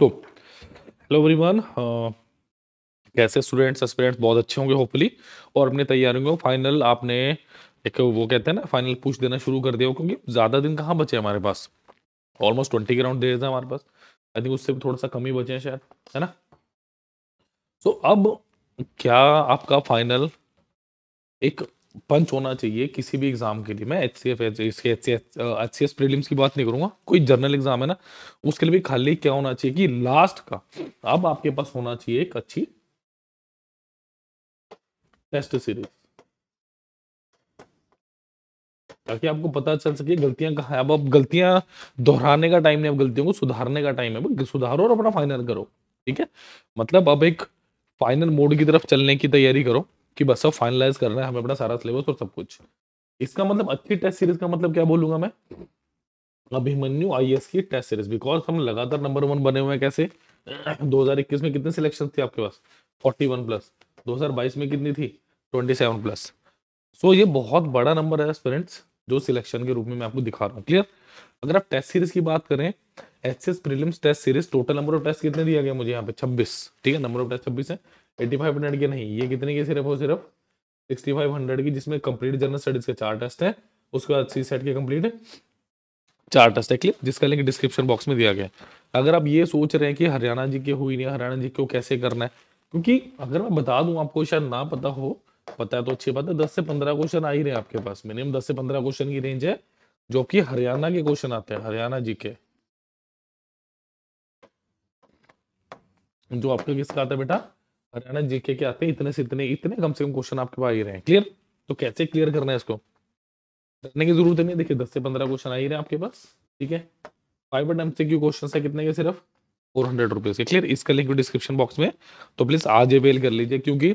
तो हेलो हाँ, एवरीवन कैसे स्टूडेंट्स एस्पिरेंट्स बहुत अच्छे होंगे होपफुली और अपनी तैयारी को फाइनल आपने एक वो कहते हैं ना फाइनल पूछ देना शुरू कर दिया क्योंकि ज़्यादा दिन कहाँ बचे हमारे पास ऑलमोस्ट ट्वेंटी के राउंड डेज है हमारे पास आई थिंक उससे भी थोड़ा सा कम ही बचे हैं शायद है ना सो so, अब क्या आपका फाइनल एक पंच होना चाहिए किसी भी एग्जाम के लिए मैं एच सी एफ इसके H C H H C S prelims की बात नहीं करूंगा कोई जर्नल एग्जाम है ना उसके लिए भी खाली क्या होना चाहिए कि लास्ट का अब आपके पास होना चाहिए एक अच्छी टेस्ट सीरीज ताकि आपको पता चल सके गलतियां कहा है अब अब गलतियां दोहराने का टाइम नहीं अब गलतियों को सुधारने का टाइम है सुधारो और अपना फाइनल करो ठीक है मतलब अब एक फाइनल मोड की तरफ चलने की तैयारी करो कि बस अब फाइनलाइज करना है हमें अपना सारा सिलेबस और सब कुछ इसका मतलब अच्छी टेस्ट सीरीज का मतलब क्या बोलूंगा मैं अभिमन्यु आई की टेस्ट सीरीज बिकॉज हम लगातार नंबर वन बने हुए हैं कैसे 2021 में कितने सिलेक्शन थे आपके पास 41 प्लस 2022 में कितनी थी 27 प्लस सो so, ये बहुत बड़ा नंबर है स्टूडेंट्स जो सिलेक्शन के रूप में मैं आपको दिखा रहा हूँ क्लियर अगर आप टेस्ट सीरीज की बात करें H S prelims test series total number of test कितने दिया गया मुझे यहाँ पे 26 ठीक है नंबर ऑफ टेस्ट 26 है एट्टी फाइव हंड्रेड की नहीं ये कितने की सिर्फ और सिर्फ सिक्सटी फाइव हंड्रेड की जिसमें कंप्लीट जनरल स्टडीज के चार टेस्ट है उसके बाद सी सेट के कंप्लीट चार टेस्ट है क्लियर जिसका लिंक डिस्क्रिप्शन बॉक्स में दिया गया है अगर आप ये सोच रहे हैं कि हरियाणा जी के हुई नहीं हरियाणा जी को कैसे करना है क्योंकि अगर मैं बता दूं आपको शायद ना पता हो पता है तो अच्छी बात है दस से पंद्रह क्वेश्चन आ ही रहे हैं आपके पास मिनिमम दस से पंद्रह क्वेश्चन की रेंज है जो कि हरियाणा के क्वेश्चन आते हैं हरियाणा जी के जो आपके किसका आता है बेटा हरियाणा जीके के आते हैं इतने से इतने इतने कम से कम क्वेश्चन आपके पास आ रहे हैं क्लियर तो कैसे क्लियर करना है इसको करने की जरूरत नहीं देखिए दस से पंद्रह क्वेश्चन आ ही रहे हैं आपके पास ठीक है फाइव एंड एमसीक्यू क्वेश्चन है कितने के सिर्फ फोर हंड्रेड रुपीज के क्लियर इसका लिंक डिस्क्रिप्शन बॉक्स में तो प्लीज आज अवेल कर लीजिए क्योंकि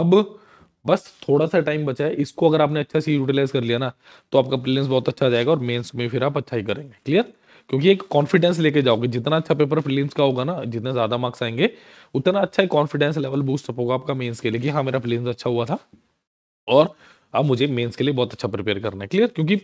अब बस थोड़ा सा टाइम बचा है इसको अगर आपने अच्छा से यूटिलाइज कर लिया ना तो आपका प्रिलियंस बहुत अच्छा जाएगा और मेंस में फिर आप अच्छा ही करेंगे क्लियर क्योंकि एक कॉन्फिडेंस लेके जाओगे जितना अच्छा पेपर फिलिम्स का होगा ना जितने ज़्यादा मार्क्स आएंगे उतना अच्छा कॉन्फिडेंस लेवल बूस्ट होगा आपका मेन्स के लिए कि हाँ मेरा फिलिम्स अच्छा हुआ था और अब मुझे मेन्स के लिए बहुत अच्छा प्रिपेयर करना है क्लियर क्योंकि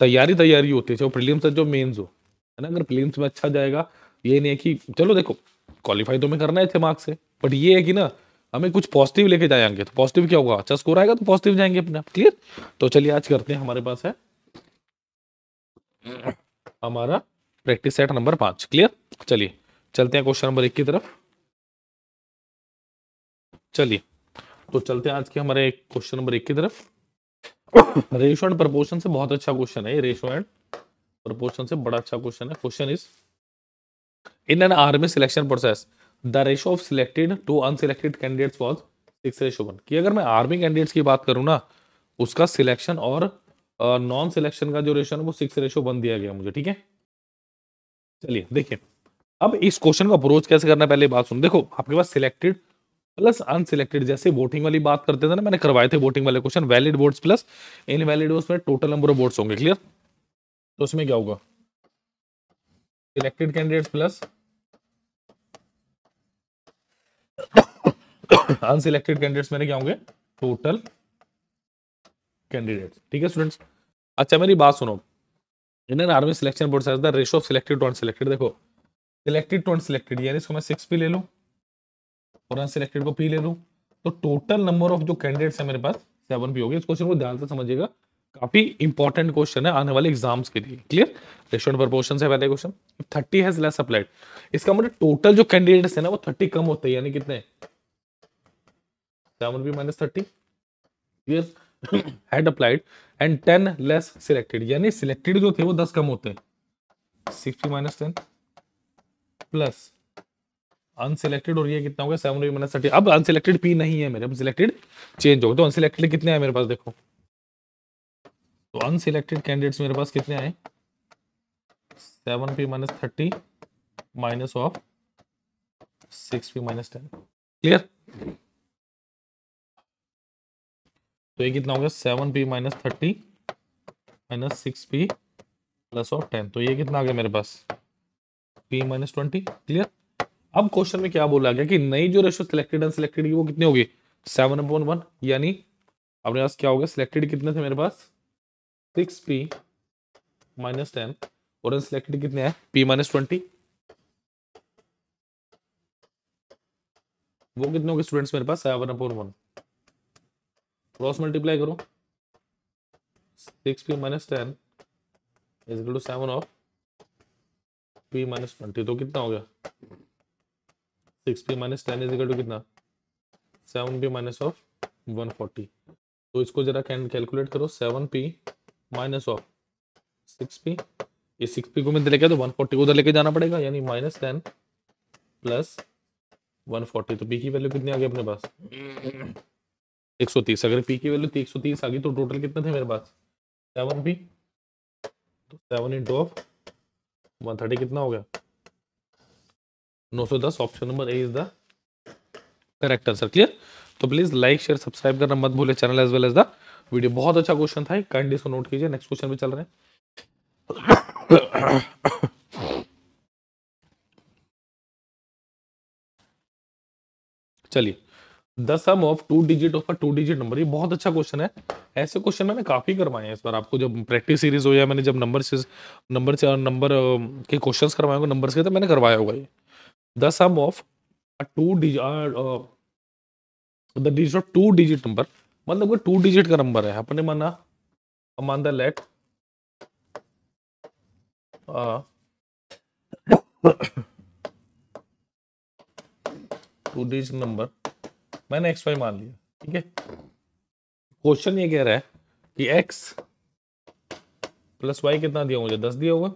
तैयारी तैयारी होती है चाहे प्रीलिम्स जो मेन्स हो है ना अगर प्रीलिम्स में अच्छा जाएगा ये नहीं है कि चलो देखो क्वालिफाई तो हमें करना है अच्छे मार्क्स से बट ये है कि ना हमें कुछ पॉजिटिव लेके जाएंगे तो पॉजिटिव क्या होगा अच्छा स्कोर आएगा तो पॉजिटिव जाएंगे अपने आप क्लियर तो चलिए आज करते हैं हमारे पास है हमारा प्रैक्टिस सेट नंबर पांच क्लियर चलिए चलते हैं क्वेश्चन नंबर एक की तरफ चलिए तो चलते हैं आज के हमारे क्वेश्चन नंबर एक की तरफ रेशो एंड प्रपोर्शन से बहुत अच्छा क्वेश्चन है ये रेशो एंड प्रपोर्शन से बड़ा अच्छा क्वेश्चन है question is in an army selection process the ratio of selected to unselected candidates was six ratio one की अगर मैं आर्मी कैंडिडेट्स की बात करूँ ना उसका सिलेक्शन और नॉन सिलेक्शन का जो रेशो है वो सिक्स रेशो बन दिया गया मुझे ठीक है चलिए देखिए अब इस क्वेश्चन का अप्रोच कैसे करना पहले बात सुन देखो आपके पास सिलेक्टेड प्लस अनसिलेक्टेड जैसे वोटिंग वाली बात करते थे ना मैंने करवाए थे वोटिंग वाले question valid votes plus invalid votes में टोटल नंबर ऑफ वोट्स होंगे क्लियर तो उसमें क्या होगा selected candidates plus unselected candidates मेरे क्या होंगे टोटल कैंडिडेट्स ठीक है स्टूडेंट्स अच्छा मेरी बात सुनो Indian army selection board says the ratio of selected to unselected देखो सिलेक्टेड टू अनसिलेक्टेड यानी इसको मैं सिक्स पी ले लूँ और अनसिलेक्टेड को पी ले लूँ तो टोटल नंबर ऑफ जो कैंडिडेट्स है मेरे पास सेवन पी होगी इस क्वेश्चन को ध्यान से समझिएगा काफी इंपॉर्टेंट क्वेश्चन है आने वाले एग्जाम्स के लिए क्लियर रेशोड प्रपोर्शन से पहले question thirty has less applied इसका मतलब टोटल जो कैंडिडेट्स है ना वो थर्टी कम होते हैं यानी कितने seven P minus thirty clear had applied and ten less selected यानी सिलेक्टेड जो थे वो दस कम होते हैं sixty minus ten plus unselected और ये कितना हो गया सेवन माइनस थर्टी अब अनसिलेक्टेड पी नहीं है मेरे अब सिलेक्टेड चेंज हो गए तो अनसिलेक्टेड कितने आए मेरे पास देखो तो अनसिलेक्टेड कैंडिडेट्स मेरे पास कितने आए seven P minus thirty minus of six P minus ten clear तो ये कितना हो गया seven P minus thirty minus six P plus of ten तो ये कितना आ गया मेरे पास पी माइनस ट्वेंटी क्लियर अब क्वेश्चन में क्या बोला गया कि नई जो रेशो सिलेक्टेड सिलेक्टेड की वो कितनी होगी सेवन अपॉन वन यानी अपने पास क्या हो गया सिलेक्टेड कितने थे मेरे पास सिक्स पी माइनस टेन और सिलेक्टेड कितने हैं पी माइनस ट्वेंटी वो कितने हो गए स्टूडेंट्स मेरे पास seven upon one cross multiply करो six P minus ten is to seven of P minus twenty तो कितना हो गया six P minus ten is to कितना seven P minus of one forty तो इसको जरा कैन कैलकुलेट करो seven P minus of six P ये सिक्स पी को मैं लेके तो वन फोर्टी को उधर लेके जाना पड़ेगा यानी minus ten plus one forty तो पी की वैल्यू कितनी आ गई अपने पास एक सौ तीस अगर पी की वैल्यू एक सौ तीस आ गई तो टोटल कितने थे मेरे पास सेवन पी तो seven in two of one thirty कितना हो गया नौ सौ दस option number A is the correct answer clear तो प्लीज लाइक शेयर सब्सक्राइब करना मत भूले channel as well as the video बहुत अच्छा क्वेश्चन था काइंडली इसको नोट कीजिए नेक्स्ट क्वेश्चन भी चल रहे हैं चलिए the sum of two digit of a two digit number ये बहुत अच्छा क्वेश्चन है ऐसे क्वेश्चन मैंने काफ़ी करवाए हैं इस बार आपको जब प्रैक्टिस सीरीज हो या मैंने जब नंबर से नंबर से नंबर के क्वेश्चन करवाए होंगे नंबर के तो मैंने करवाया होगा ये the sum of a two digit the digit of two digit number मतलब कोई टू डिजिट का नंबर है अपने माना मान the let two digit number मैंने एक्स वाई मान लिया ठीक है क्वेश्चन ये कह रहा है कि एक्स प्लस वाई कितना दिया मुझे दस दिया होगा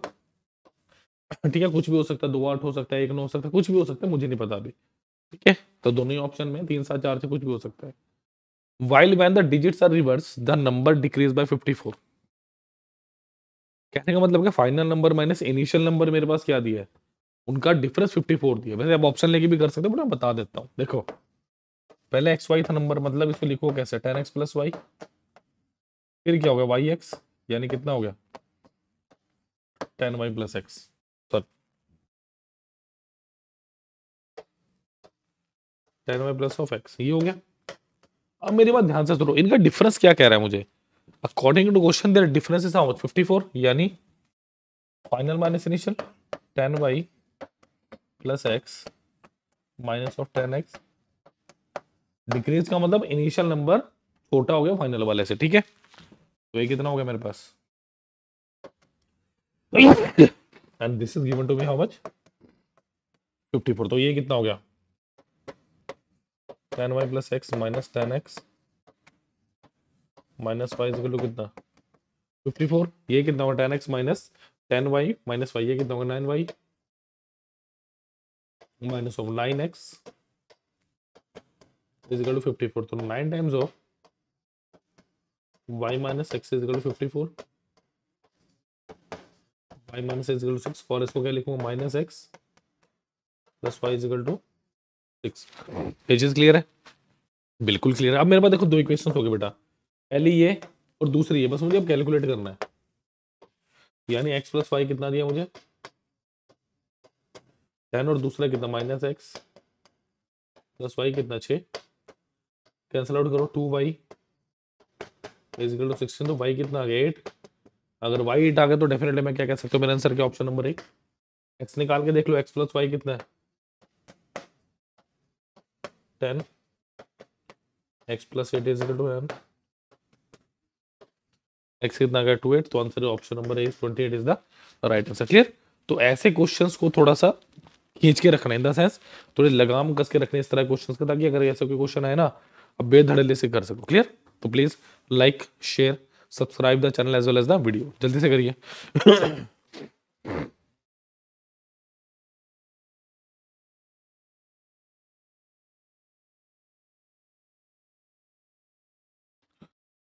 ठीक है कुछ भी हो सकता है दो आठ हो सकता है एक नौ हो सकता है कुछ भी हो सकता है मुझे नहीं पता अभी ठीक है तो दोनों ही ऑप्शन में तीन सात चार से कुछ भी हो सकता है while when the digits are reverse the number decrease by four कहने का मतलब क्या final number minus initial number मेरे पास क्या दिया है उनका डिफरेंस फिफ्टी फोर दिया वैसे आप ऑप्शन लेके भी कर सकते हो बट मैं बता देता हूँ देखो पहले एक्स वाई था नंबर मतलब इसको लिखो कैसे टेन एक्स प्लस वाई फिर क्या हो गया वाई एक्स यानी कितना हो गया ten Y plus X sorry ten Y plus of X ये हो गया अब मेरी बात ध्यान से सुनो इनका डिफरेंस क्या कह रहा है मुझे according to question their difference is how much fifty four यानी final minus initial ten Y plus X minus of ten X decrease का मतलब इनिशियल नंबर छोटा हो गया फाइनल वाले से ठीक है तो ये कितना हो गया मेरे पास and this is given to me how much fifty four तो ये कितना हो गया ten Y plus X minus ten X minus Y equal to कितना 54 ये कितना होगा ten X minus ten Y minus Y ये कितना होगा nine Y minus nine X is equal to 54 so 9 times of y minus x is equal to 54 y minus x equal to six और इसको क्या लिखूंगा minus X plus Y equal to six ये चीज clear है बिल्कुल clear है अब मेरे पास देखो दो इक्वेशन हो गए बेटा पहली ये और दूसरी ये बस मुझे अब कैलकुलेट करना है यानी एक्स प्लस वाई कितना दिया मुझे टेन और दूसरा कितना माइनस एक्स प्लस वाई कितना छः कैंसिल आउट करो two Y equal to sixteen तो वाई तो कितना आ गया एट अगर वाई एट आ गया तो डेफिनेटली मैं क्या कह सकता हूँ मेरा आंसर क्या ऑप्शन नंबर एक एक्स निकाल के देख लो एक्स प्लस वाई कितना है ten X plus eight equal to M X कितना गया टू एट तो answer option number eight twenty eight is the right answer clear तो ऐसे क्वेश्चन को थोड़ा सा खींच के रखना इन द सेंस थोड़ी लगाम कस के रखने इस तरह क्वेश्चन का ताकि अगर ऐसा कोई क्वेश्चन आए ना आप बेधड़ल्ले से कर सको क्लियर तो please like share subscribe the channel as well as the video जल्दी से करिए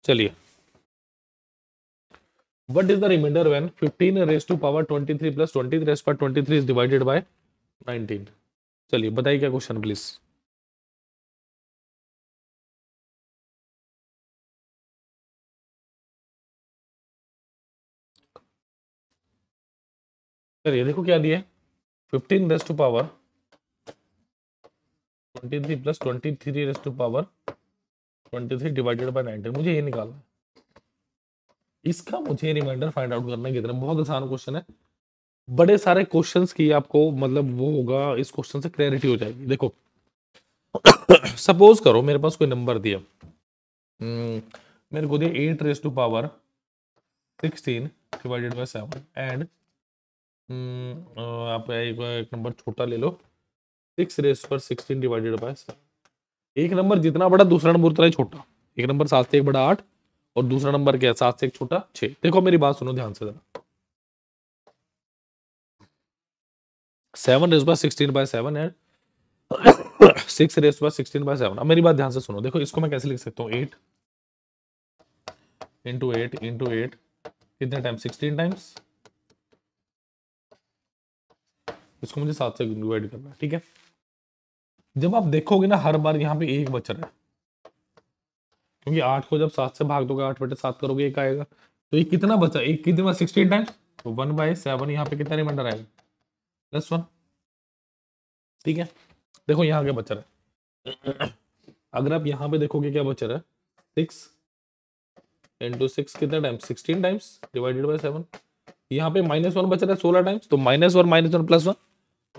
चलिए what is the remainder when fifteen raise to power twenty three plus twenty three is is by nineteen चलिए बताइए क्या क्वेश्चन प्लीज सर ये देखो क्या दिया fifteen raise to power twenty three plus twenty three raise to power twenty three divided by nineteen मुझे ये निकालना है इसका मुझे रिमाइंडर फाइंड आउट करना कितना बहुत आसान क्वेश्चन है बड़े सारे क्वेश्चंस की आपको मतलब वो होगा इस क्वेश्चन से क्लैरिटी हो जाएगी देखो सपोज करो मेरे पास कोई नंबर दिया हम्म, मेरे को दिया eight raise to power sixteen divided by seven and हम्म, आप एक, एक नंबर छोटा ले लो सिक्स रेस पर सिक्सटीन डिवाइडेड बाय एक नंबर जितना बड़ा दूसरा नंबर उतना ही छोटा एक नंबर सात से एक बड़ा आठ और दूसरा नंबर क्या है सात से एक छोटा छः देखो मेरी बात सुनो ध्यान से जरा seven raise by sixteen by seven and six raise by sixteen by seven अब मेरी बात ध्यान से सुनो देखो इसको मैं कैसे लिख सकता हूँ eight into eight into eight कितने टाइम सिक्सटीन टाइम्स इसको मुझे सात से डिवाइड करना है ठीक है जब आप देखोगे ना हर बार यहाँ पे एक बच रहा है क्योंकि आठ को जब सात से भाग दोगे आठ बटे सात करोगे एक आएगा तो ये कितना बचा एक कितने बार सिक्सटीन टाइम्स तो वन बाय सेवन यहाँ पे कितना रिमाइंडर आएगा प्लस वन ठीक है देखो यहाँ क्या बचा रहा है अगर आप यहाँ पे देखोगे क्या बचा रहा है सिक्स इंटू सिक्स कितना time sixteen times divided by seven यहाँ पे माइनस वन बच रहा है सोलह टाइम्स तो minus one minus one plus one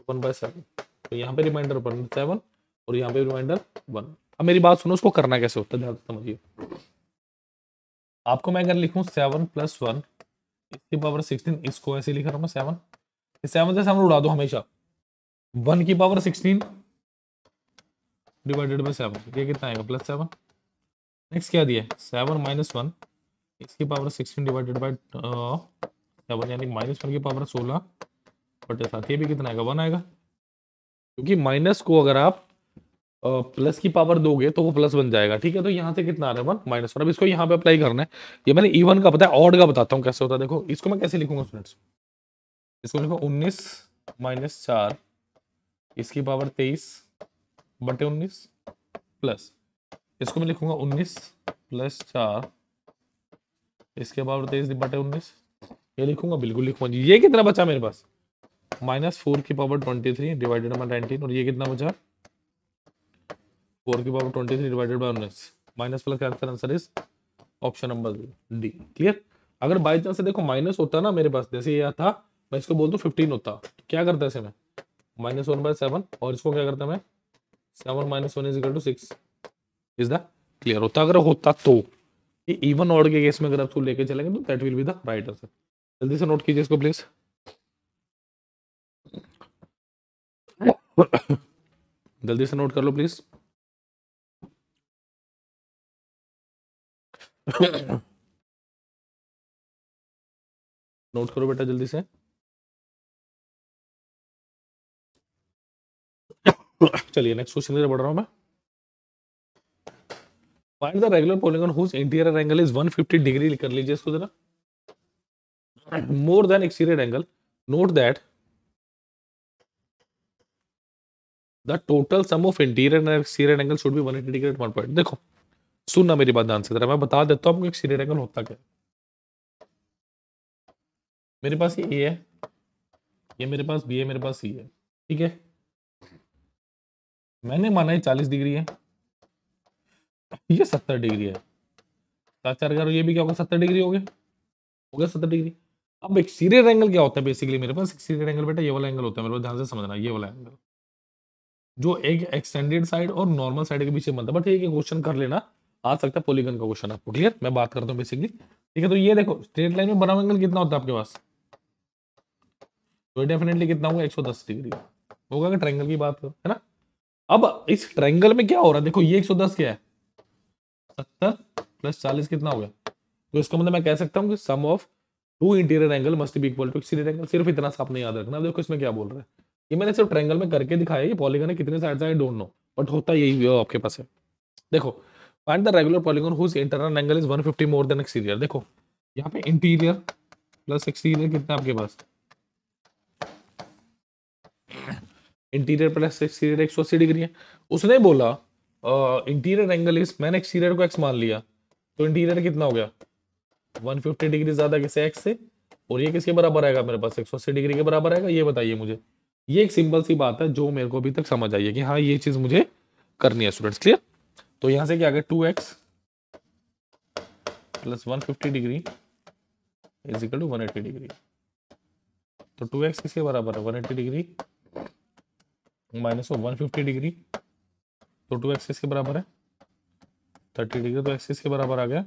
one by seven तो यहाँ पे रिमाइंडर वन सेवन और यहाँ पे रिमाइंडर वन अब मेरी बात सुनो उसको करना कैसे होता है ध्यान समझिए आपको मैं अगर लिखूँ सेवन प्लस वन इसकी पावर सिक्सटीन इसको ऐसे लिख रहा हूँ मैं सेवन सेवन से सेवन उड़ा दो हमेशा वन की power sixteen divided by seven ये कितना आएगा प्लस सेवन नेक्स्ट क्या दिया सेवन माइनस वन इसकी power sixteen divided by seven यानी माइनस वन की पावर सोलह बटे साथ ये भी कितना आएगा वन आएगा क्योंकि माइनस को अगर आप प्लस की पावर दोगे तो वो प्लस बन जाएगा ठीक है तो यहाँ से कितना आ रहा है वन माइनस वन अब इसको यहाँ पे अप्लाई करना है ये मैंने इवन का पता है ऑड का बताता हूँ कैसे होता है देखो इसको मैं कैसे लिखूंगा स्टूडेंट्स इसको लिखो उन्नीस माइनस इसकी पावर तेईस बटे उन्नीस प्लस इसको मैं लिखूंगा उन्नीस प्लस चार इसके पावर तेईस बटे उन्नीस ये लिखूंगा बिल्कुल लिखूंगा ये कितना बचा मेरे पास माइनस फोर की power twenty three divided by nineteen और ये कितना बचा फोर की power twenty three divided by उन्नीस माइनस प्लस का answer answer is option number D clear अगर बाई चांस देखो माइनस होता ना मेरे पास जैसे यह था मैं इसको बोल दू फिफ्टीन होता तो क्या करता है मैं माइनस वन बाय सेवन और इसको क्या करता मैं seven minus one is equal to six is the clear होता अगर होता तो इवन ऑर्ड के केस में अगर आप लेके चलेंगे तो that will be the right answer जल्दी से नोट कीजिए इसको प्लीज़ जल्दी से नोट कर लो प्लीज नोट करो बेटा जल्दी से चलिए नेक्स्ट क्वेश्चन की बढ़ रहा हूं मैं find the regular polygon whose interior angle is 150 degree कर लीजिए इसको जरा more than exterior angle note that the total sum of interior and exterior angle should be 180 degree at one point देखो सुनना मेरी बात ध्यान से जरा मैं बता देता हूँ आपको एक्सटीरियर एंगल होता क्या मेरे पास ये है ये मेरे पास बी है मेरे पास सी है ठीक है मैंने माना है चालीस डिग्री है ये सत्तर डिग्री है सात चार करो ये भी क्या होगा सत्तर डिग्री हो गया हो गया सत्तर डिग्री अब एक्सटीरियर एंगल क्या होता है बेसिकली मेरे पास एक्सटीरियर एंगल बेटा ये वाला एंगल होता है मेरे पास ध्यान से समझना ये वाला एंगल जो एक एक्सटेंडेड साइड और नॉर्मल साइड के बीच में बनता है बट ये क्वेश्चन कर लेना आ सकता है पोलिगन का क्वेश्चन आपको क्लियर मैं बात करता हूँ बेसिकली ठीक है तो ये देखो स्ट्रेट लाइन में बराबर एंगल कितना होता है आपके पास तो डेफिनेटली कितना होगा 110 डिग्री होगा कि ट्रायंगल की बात करो है ना अब इस ट्रायंगल में क्या हो रहा है देखो ये 110 क्या है सत्तर प्लस चालीस कितना हो गया तो इसका मतलब मैं कह सकता हूँ कि sum of two interior angle must be equal to exterior angle सिर्फ इतना सा आपने याद रखना देखो इसमें क्या बोल रहा है ये मैंने सिर्फ ट्रेंगल में करके दिखाया ये पॉलीगन है कितने side I don't know but होता यही व्यू आपके पास है देखो find the regular polygon whose internal angle is 150 more than exterior देखो यहाँ पे इंटीरियर प्लस एक्सटीरियर कितना आपके पास इंटीरियर प्लस एक्सटीरियर एक डिग्री है उसने बोला इंटीरियर एंगल इज मैंने एक्सटीरियर को एक्स मान लिया तो इंटीरियर कितना हो गया 150 डिग्री ज्यादा किसे एक्स से और ये किसके बराबर आएगा मेरे पास 180 डिग्री के बराबर आएगा ये बताइए मुझे ये एक सिंपल सी बात है जो मेरे को अभी तक समझ आई है कि हाँ ये चीज़ मुझे करनी है स्टूडेंट्स क्लियर तो यहां से क्या आ गया two x plus one fifty degree is equal to one eighty degree तो टू एक्स किसके बराबर है one eighty degree minus one fifty degree तो टू एक्स किसके बराबर है थर्टी डिग्री तो एक्स किसके बराबर आ गया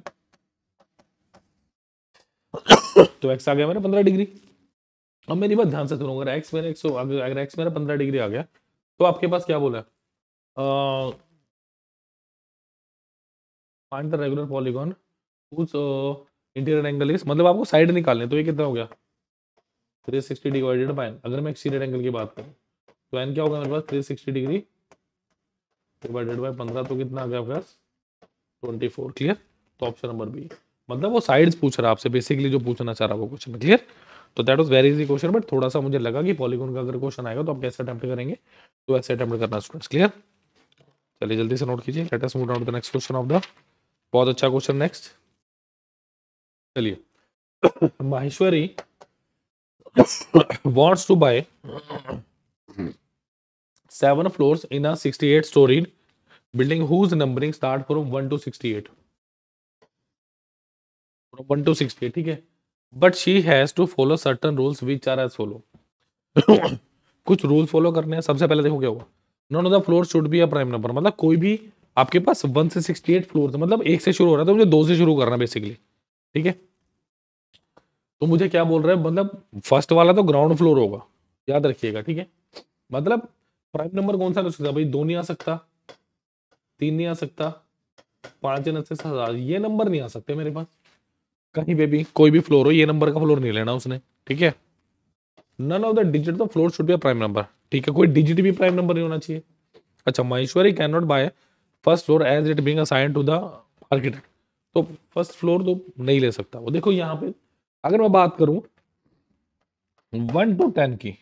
तो एक्स आ गया मेरा पंद्रह डिग्री अब मेरी बात ध्यान से सुनो अगर एक्स मेरा एक सौ अगर एक्स मेरा पंद्रह डिग्री आ गया तो आपके पास क्या बोला फाइंड द रेगुलर पॉलीगॉन उस इंटीरियर एंगल इज मतलब आपको साइड निकालने तो ये कितना हो गया थ्री सिक्सटी डिवाइडेड बाय अगर मैं एक्सटीरियर एंगल की बात करूँ तो एन क्या होगा मेरे पास three sixty degree divided by पंद्रह तो कितना आ गया आपके पास ट्वेंटी फोर क्लियर तो ऑप्शन नंबर बी मतलब वो साइड्स पूछ रहा है आपसे बेसिकली जो पूछना चाह रहा है वो क्वेश्चन क्लियर तो that was very easy question but थोड़ा सा मुझे लगा कि पॉलीगोन का अगर क्वेश्चन आएगा तो आप कैसे अटैम्प्ट करेंगे तो ऐसे अटैम्प्ट करना स्टूडेंट्स क्लियर चलिए जल्दी से नोट कीजिए let us move down the next question of the बहुत अच्छा क्वेश्चन नेक्स्ट चलिए Maheshwari wants to buy seven floors in a 68 story building whose numbering start from 1 to 68 from 1 to 68 ठीक है but she has to follow certain rules which are as follow कुछ rules follow करने हैं सबसे पहले देखो क्या होगा none of the floor should be a prime number मतलब कोई भी आपके पास वन से सिक्सटी एट फ्लोर मतलब एक से शुरू हो रहा है तो मुझे दो से शुरू करना बेसिकली ठीक है तो मुझे क्या बोल रहे हैं मतलब फर्स्ट वाला तो ग्राउंड फ्लोर होगा याद रखिएगा ठीक है मतलब प्राइम नंबर कौन सा ले सकता भाई दो नहीं आ सकता तीन नहीं आ सकता पांच से सात ये नंबर नहीं आ सकते मेरे पास कहीं पे भी कोई भी फ्लोर हो ये नंबर का फ्लोर नहीं लेना उसने ठीक है none of the digit the floor should be prime number ठीक है कोई डिजिट भी प्राइम नंबर नहीं होना चाहिए अच्छा Maheshwari can not by first floor as it being assign to the architect तो फर्स्ट फ्लोर तो नहीं ले सकता वो देखो यहाँ पे अगर मैं बात करूं वन टू टेन की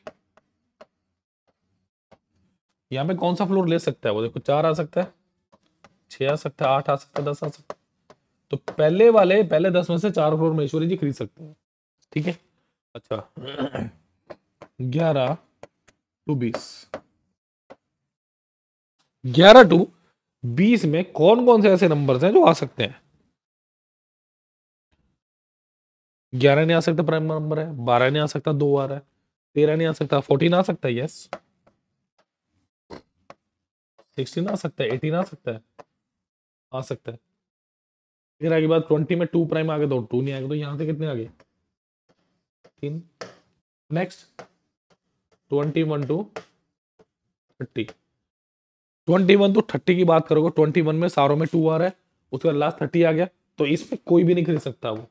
यहाँ पे कौन सा फ्लोर ले सकता है वो देखो चार आ सकता है छह आ सकता है आठ आ सकता है दस आ सकता है तो पहले वाले पहले दस में से चार करोड़ महेश्वरी जी खरीद सकते हैं ठीक है अच्छा ग्यारह टू बीस ग्यारह टू बीस में कौन कौन से ऐसे नंबर्स हैं जो आ सकते हैं ग्यारह नहीं आ सकता प्राइम नंबर है बारह नहीं आ सकता दो आ रहा है तेरह नहीं आ सकता फोर्टीन आ सकता है यस सिक्सटीन आ सकता है एटीन आ सकता है आ सकता है लेकिन आगे बाद ट्वेंटी में टू प्राइम आगे गया तो टू नहीं आएगा तो यहाँ से कितने आगे तीन next twenty one to thirty twenty one to thirty की बात करोगे ट्वेंटी वन में सारों में टू आ रहा है उसके बाद लास्ट थर्टी आ गया तो इसमें कोई भी नहीं खरीद सकता वो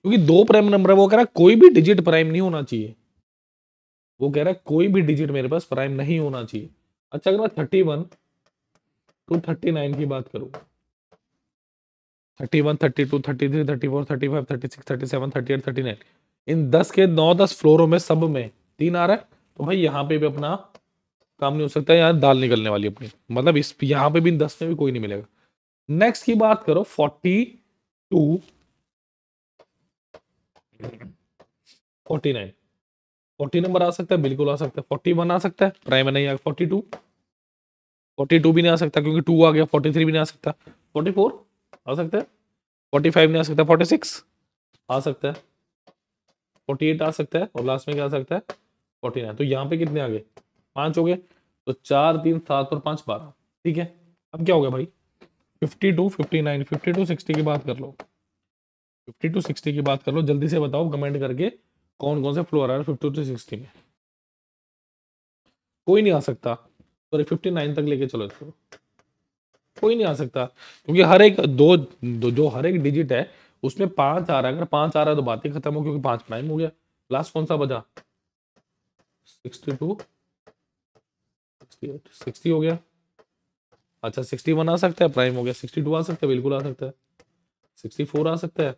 क्योंकि दो प्राइम नंबर है वो कह रहा है कोई भी डिजिट प्राइम नहीं होना चाहिए वो कह रहा है कोई भी डिजिट मेरे पास प्राइम नहीं होना चाहिए अच्छा अगर मैं thirty one to thirty nine की बात करूँ thirty one thirty two thirty three thirty four thirty five thirty six thirty seven thirty eight thirty nine इन दस के नौ दस फ्लोरों में सब में तीन आ रहा है तो भाई यहाँ पे भी अपना काम नहीं हो सकता है यहाँ दाल निकलने वाली अपनी मतलब इस यहाँ पे भी इन दस में भी कोई नहीं मिलेगा नेक्स्ट की बात करो forty two forty nine forty number आ सकता है बिल्कुल आ सकता है फोर्टी वन आ सकता है प्राइम नहीं आ फोर्टी टू फोर्टी टू भी नहीं आ सकता क्योंकि टू आ गया फोर्टी थ्री भी नहीं आ सकता फोर्टी फोर आ सकता है फोर्टी फाइव नहीं आ सकता फोर्टी सिक्स आ सकता है फोर्टी एट आ सकता है और लास्ट में क्या आ सकता है फोर्टी नाइन तो यहाँ पे कितने आ गए पांच हो गए तो चार तीन सात और पांच बारह ठीक है अब क्या हो गया भाई fifty two fifty nine fifty two sixty की बात कर लो फिफ्टी टू सिक्सटी की बात कर लो जल्दी से बताओ कमेंट करके कौन कौन से फ्लोर आ रहे फिफ्टी टू सिक्सटी में कोई नहीं आ सकता तो फिफ्टी नाइन तक लेके चलो इसको कोई नहीं आ सकता क्योंकि हर एक दो, दो जो हर एक डिजिट है उसमें पांच आ रहा है अगर पांच आ रहा है तो बात ही खत्म हो क्योंकि पांच प्राइम हो गया लास्ट कौन सा बचा सिक्सटी टू सिक्सटी हो गया अच्छा सिक्सटी वन आ सकता है प्राइम हो गया सिक्सटी टू आ सकता है बिल्कुल आ सकता है सिक्सटी फोर आ सकता है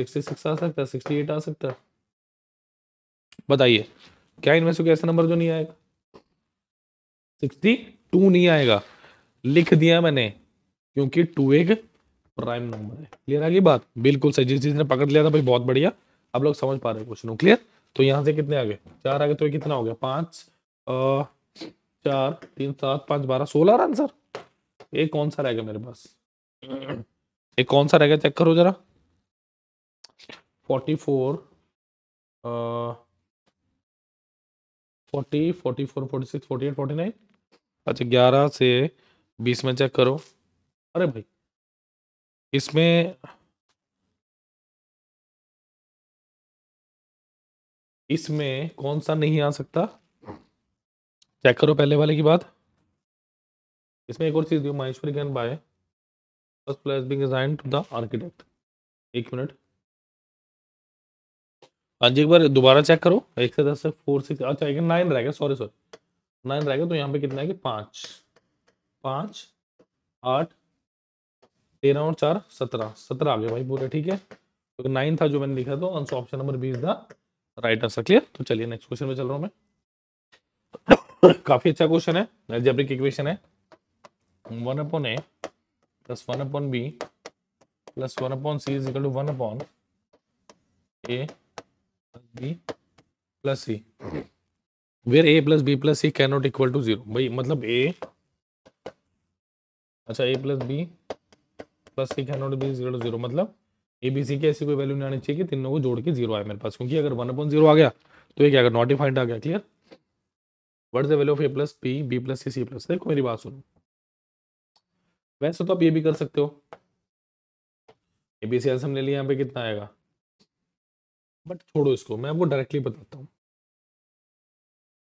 सिक्सटी सिक्स आ सकता है सिक्सटी एट आ सकता है बताइए क्या इनमें से कोई ऐसा नंबर जो नहीं आएगा सिक्सटी टू नहीं आएगा लिख दिया मैंने क्योंकि टू एक प्राइम नंबर है क्लियर आ गई बात बिल्कुल सही जिस चीज ने पकड़ लिया था भाई बहुत बढ़िया आप लोग समझ पा रहे हो क्वेश्चन क्लियर तो यहाँ से कितने आ गए चार आ गए तो ये कितना हो गया पाँच चार तीन सात पाँच बारह सोलह आंसर ये कौन सा रहेगा मेरे पास एक कौन सा रहेगा चेक करो जरा forty four forty forty four forty six forty eight forty nine अच्छा ग्यारह से बीस में चेक करो अरे भाई इसमें इसमें कौन सा नहीं आ सकता चेक करो पहले वाले की बात इसमें एक और चीज़ the Maheshwari can by first place being design to the architect एक मिनट हाँ जी एक बार दोबारा चेक करो एक से दस से फोर सिक्स अच्छा एक नाइन रह गया सॉरी सॉरी नाइन रह गया तो यहाँ पे कितना है कि पाँच पांच आठ तेरह और चार सत्रह सत्रह आ गया भाई पूरे ठीक है तो नाइन था जो मैंने लिखा था answer option number B is the right answer clear तो चलिए नेक्स्ट क्वेश्चन में चल रहा हूँ मैं काफी अच्छा क्वेश्चन है एल्जेब्रिक इक्वेशन है one upon A plus one upon B plus one upon C is equal to one upon A plus B plus C where A plus B plus C can not equal to zero भाई मतलब A अच्छा A plus B plus C can not be zero to zero मतलब A B C की ऐसी कोई value नहीं आनी चाहिए कि तीनों को जोड़ के जीरो आए मेरे पास क्योंकि अगर वन अपॉइंट जीरो आ गया तो ये क्या अगर नॉट डिफाइंड आ गया clear what is the value of A plus B B plus C C plus देखो मेरी बात सुनो वैसे तो आप ये भी कर सकते हो ए बी सी आंसर ले लिया यहाँ पे कितना आएगा बट छोड़ो इसको मैं आपको डायरेक्टली बताता हूँ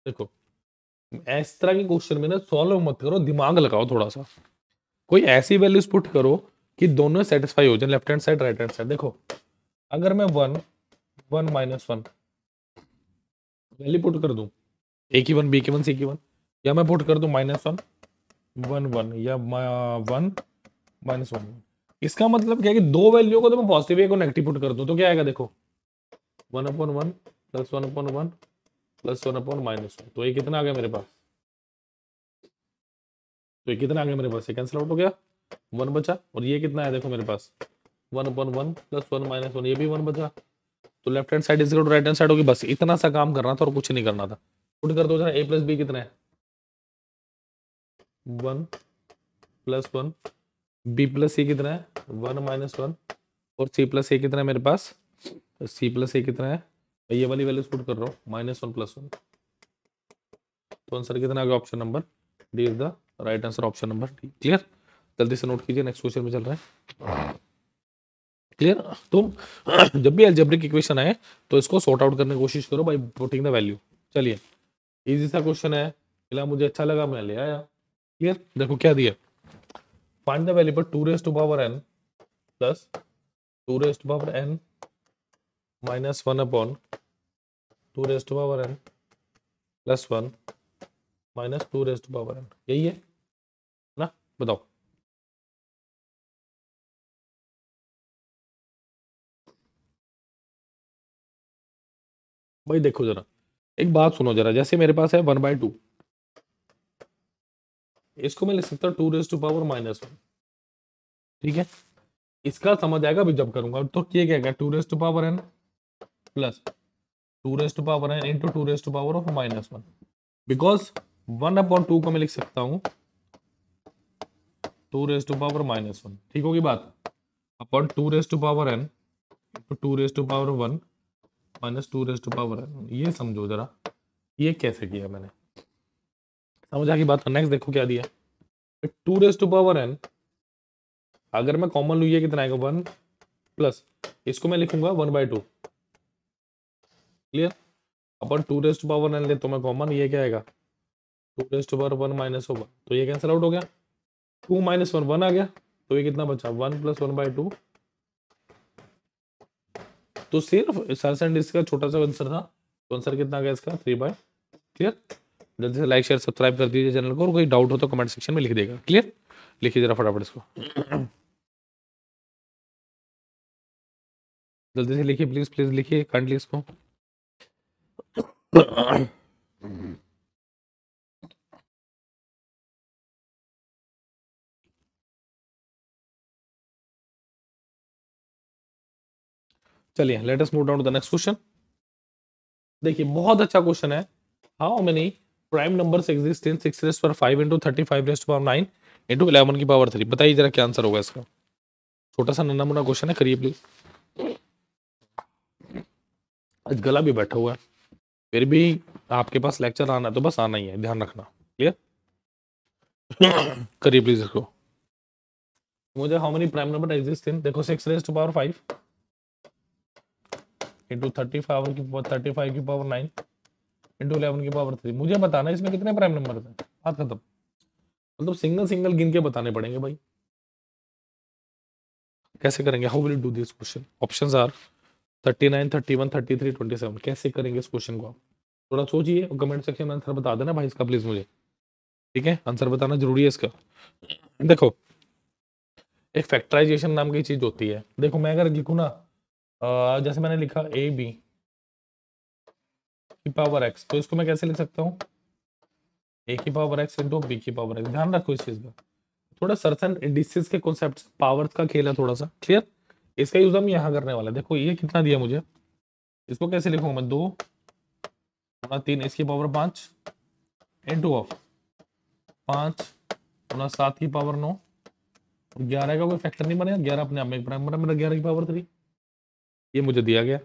देखो इस तरह के क्वेश्चन में ना सॉल्व मत करो दिमाग लगाओ थोड़ा सा कोई ऐसी वैल्यूज पुट करो कि दोनों सेटिस्फाई हो जाए left hand side right hand side देखो अगर मैं one one minus one value put कर दू ए की वन बी की वन सी की वन या मैं पुट कर दू माइनस वन वन वन या वन माइनस वन इसका मतलब क्या है कि दो वैल्यू को तो मैं पॉजिटिव एक को नेगेटिव पुट कर दूं तो क्या आएगा देखो one upon one plus one upon one plus one upon minus one तो ये कितना आ गया मेरे पास तो ये कितना आ गया मेरे पास ये कैंसिल आउट हो गया वन बचा और ये कितना है देखो मेरे पास one upon one plus one minus one ये भी वन बचा तो left hand side is right hand side होगी बस इतना सा काम करना था और कुछ नहीं करना था पुट कर दो जरा ए प्लस बी कितना है one plus one B plus C कितना है वन माइनस वन और सी प्लस ए कितना है मेरे पास सी प्लस ए कितना है ये वाली वैल्यूज पुट कर रहा हूँ माइनस वन प्लस वन तो आंसर कितना आ गया option number D is the right answer option number D clear जल्दी से नोट कीजिए नेक्स्ट क्वेश्चन में चल रहे हैं क्लियर तो जब भी एल्जेब्रिक इक्वेशन आए तो इसको सॉर्ट आउट करने की कोशिश करो बाई पुटिंग द वैल्यू चलिए इजी सा क्वेश्चन है फिलहाल मुझे अच्छा लगा मैं ले आया क्लियर देखो क्या दिया फाइंड द वैल्यू पर two raise to power n plus two raise to power n minus one upon two raise to power n plus one minus two raised power n यही है ना बताओ भाई देखो जरा एक बात सुनो जरा जैसे मेरे पास है वन बाय टू इसको मैं लिख सकता हूँ two raise to power minus one ठीक है इसका समझ आएगा अभी जब करूंगा तो ये क्या two raise to power n plus two raise to power n into two raise to power of minus one because one upon two को मैं लिख सकता हूं two raise to power minus one ठीक होगी बात अपॉन टू रेस तो two power n two raise to power one minus two raise to power n ये समझो जरा ये कैसे किया मैंने समझ आ गई बात नेक्स्ट देखो क्या दिया two raise to power n अगर मैं कॉमन लू ये कितना आएगा वन प्लस इसको मैं लिखूंगा one by two clear upon two raised power n ले तो मैं कॉमन ये क्या आएगा two raise to power one minus one तो ये कैंसिल आउट हो गया टू माइनस वन वन आ गया तो ये कितना बचा one plus one by two तो सिर्फ सड़सठ इसका छोटा सा आंसर था तो आंसर कितना आ गया इसका थ्री बाय क्लियर जल्दी से लाइक शेयर सब्सक्राइब कर दीजिए चैनल को और कोई डाउट हो तो कमेंट सेक्शन में लिख देगा क्लियर लिखिए जरा फटाफट इसको जल्दी से लिखिए प्लीज प्लीज लिखिए कांडली इसको चलिए let us move down to the next question देखिए बहुत अच्छा क्वेश्चन है how many prime numbers exist in six raise पर five into thirty five raised power nine into eleven की पावर थ्री बताइए जरा क्या आंसर होगा इसका छोटा सा नन्ना मुन्ना क्वेश्चन है करिए प्लीज आज गला भी बैठा हुआ है फिर भी आपके पास लेक्चर आना है तो बस आना ही है ध्यान रखना क्लियर करिए प्लीज इसको मुझे how many prime number exist in देखो six raised power five into thirty five की पावर थर्टी फाइव की पावर नाइन इंटू इलेवन की पावर थ्री मुझे बताना इसमें कितने प्राइम नंबर थे बात खत्म मतलब सिंगल सिंगल गिन के बताने पड़ेंगे भाई कैसे करेंगे how will do this question option are thirty nine thirty one thirty three twenty seven कैसे करेंगे इस क्वेश्चन को आप थोड़ा सोचिए और कमेंट सेक्शन में आंसर बता देना भाई इसका प्लीज मुझे ठीक है आंसर बताना जरूरी है इसका देखो एक फैक्टराइजेशन नाम की चीज होती है देखो मैं अगर लिखू ना जैसे मैंने लिखा ए बी की पावर एक्स तो इसको मैं कैसे लिख सकता हूँ ए की पावर एक्स इंटू बी की पावर एक्स ध्यान रखो इस चीज़ का थोड़ा सर्च डिस्टेंस के कॉन्सेप्ट पावर का खेल है थोड़ा सा क्लियर इसका यूज हम यहाँ करने वाला है देखो ये कितना दिया मुझे इसको कैसे लिखूंगा मैं दो तीन इसकी पावर इन इंटू ऑफ पांच गुना सात की पावर नौ ग्यारह का कोई फैक्टर नहीं बनेगा ग्यारह अपने आप में मतलब ग्यारह की पावर थ्री ये मुझे दिया गया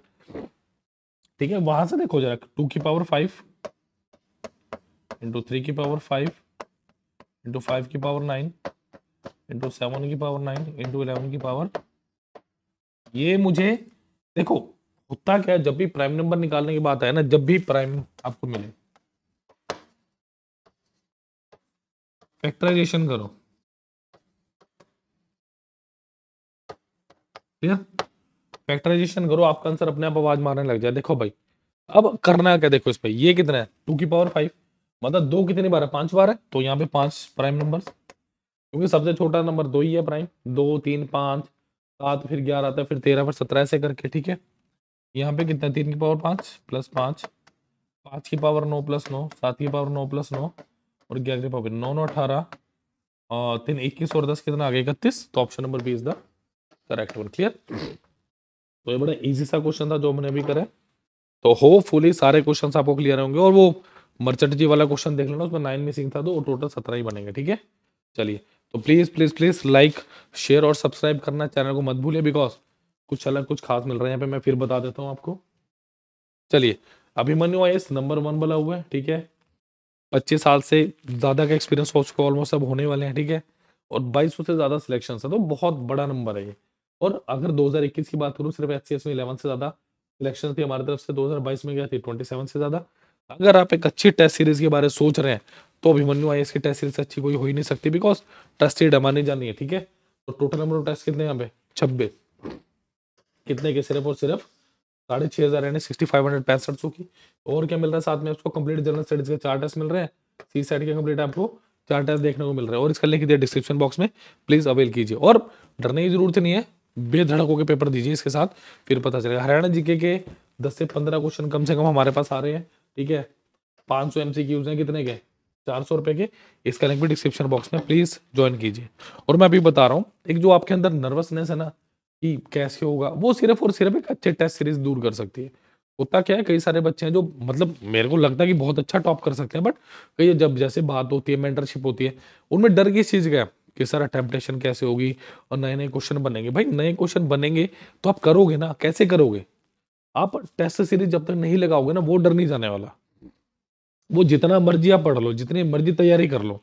ठीक है वहां से देखो जरा टू की पावर फाइव इंटू थ्री की पावर फाइव इंटू फाइव की पावर नाइन इंटू सेवन की पावर नाइन इंटू इलेवन की पावर ये मुझे देखो होता क्या जब भी प्राइम नंबर निकालने की बात है ना जब भी प्राइम आपको मिले फैक्टराइजेशन करो क्लियर फैक्टराइजेशन करो आपका आंसर अपने आप आवाज मारने लग जाए देखो भाई अब करना क्या देखो इस पर ये कितना है टू की पावर फाइव मतलब दो कितनी बार है पांच बार है तो यहाँ पे पांच प्राइम नंबर क्योंकि सबसे छोटा नंबर दो ही है प्राइम दो तीन पांच सात फिर ग्यारह आता है फिर तेरह फिर सत्रह ऐसे करके ठीक है यहाँ पे कितना तीन की पावर पांच प्लस पांच पांच की पावर नौ प्लस नौ सात की पावर नौ प्लस नौ और ग्यारह की पावर नौ नौ अठारह और तीन इक्कीस और दस कितना आगे इकतीस तो option number B is the correct one clear तो ये बड़ा इजी सा क्वेश्चन था जो हमने अभी करा तो होपफुली सारे क्वेश्चन आपको क्लियर होंगे और वो मर्चेंट जी वाला क्वेश्चन देख लेना उसमें नाइन मिसिंग था तो टोटल सत्रह ही बनेगा ठीक है चलिए तो please please please like share और सब्सक्राइब करना चैनल को मत भूलिए बिकॉज कुछ अलग कुछ खास मिल रहा है यहाँ पे मैं फिर बता देता हूँ आपको चलिए अभिमन्यु आई नंबर वन वाला हुआ है ठीक है पच्चीस साल से ज़्यादा का एक्सपीरियंस हो चुका ऑलमोस्ट सब होने वाले हैं ठीक है और बाईस से ज़्यादा सिलेक्शन है तो बहुत बड़ा नंबर है ये और अगर 2021 की बात करूँ सिर्फ एच में इलेवन से ज़्यादा इलेक्शन थी हमारी तरफ से 2022 में गया थी 27 से ज़्यादा अगर आप एक अच्छी टेस्ट सीरीज के बारे में सोच रहे हैं तो अभिमन्यु आई की टेस्ट सीरीज अच्छी कोई हो ही नहीं सकती बिकॉज टेस्टेड हमारी जानी है ठीक है तो टोटल नंबर ऑफ टेस्ट कितने यहाँ पे छब्बीस कितने के सिर्फ और सिर्फ साढ़े छह हज़ार यानी सिक्सटी फाइव हंड्रेड पैंसठ सौ की तो और क्या मिल रहा है साथ में उसको कंप्लीट जनरल स्टडीज के चार टेस्ट मिल रहे हैं सी साइड के कंप्लीट आपको चार टेस्ट देखने को मिल रहा है और इसका लिंक दिया डिस्क्रिप्शन बॉक्स में प्लीज़ अवेल कीजिए और डरने की जरूरत नहीं है बेधड़क होकर पेपर दीजिए इसके साथ फिर पता चलेगा हरियाणा जीके के दस से पंद्रह क्वेश्चन कम से कम हमारे पास आ रहे हैं ठीक है पाँच सौ एम हैं कितने के चार सौ रुपये के इसका लिंक भी डिस्क्रिप्शन बॉक्स में प्लीज़ ज्वाइन कीजिए और मैं अभी बता रहा हूँ एक जो आपके अंदर नर्वसनेस है ना कि कैसे होगा वो सिर्फ और सिर्फ एक अच्छे टेस्ट सीरीज दूर कर सकती है होता क्या है कई सारे बच्चे हैं जो मतलब मेरे को लगता है कि बहुत अच्छा टॉप कर सकते हैं बट कई जब जैसे बात होती है मेंटरशिप होती है उनमें डर किस चीज़ का है कि सर अटेम्पटेशन कैसे होगी और नए नए क्वेश्चन बनेंगे भाई नए क्वेश्चन बनेंगे तो आप करोगे ना कैसे करोगे आप टेस्ट सीरीज जब तक नहीं लगाओगे ना वो डर नहीं जाने वाला वो जितना मर्जी आप पढ़ लो जितनी मर्जी तैयारी कर लो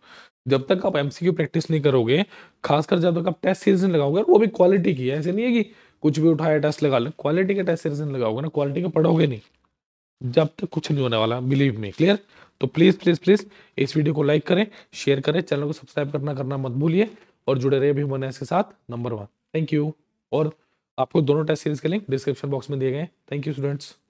जब तक आप एमसीक्यू प्रैक्टिस नहीं करोगे खासकर जब तक आप टेस्ट सीरीज नहीं लगाओगे वो भी क्वालिटी की है ऐसे नहीं है कि कुछ भी उठाया टेस्ट लगा लो क्वालिटी का टेस्ट सीरीज नहीं लगाओगे ना क्वालिटी का पढ़ोगे नहीं जब तक कुछ नहीं होने वाला बिलीव में क्लियर तो प्लीज़ प्लीज़ प्लीज़ इस वीडियो को लाइक करें शेयर करें चैनल को सब्सक्राइब करना करना मत भूलिए और जुड़े रहे भी ह्यूमन के साथ नंबर वन थैंक यू और आपको दोनों टेस्ट सीरीज के लिंक डिस्क्रिप्शन बॉक्स में दिए गए थैंक यू स्टूडेंट्स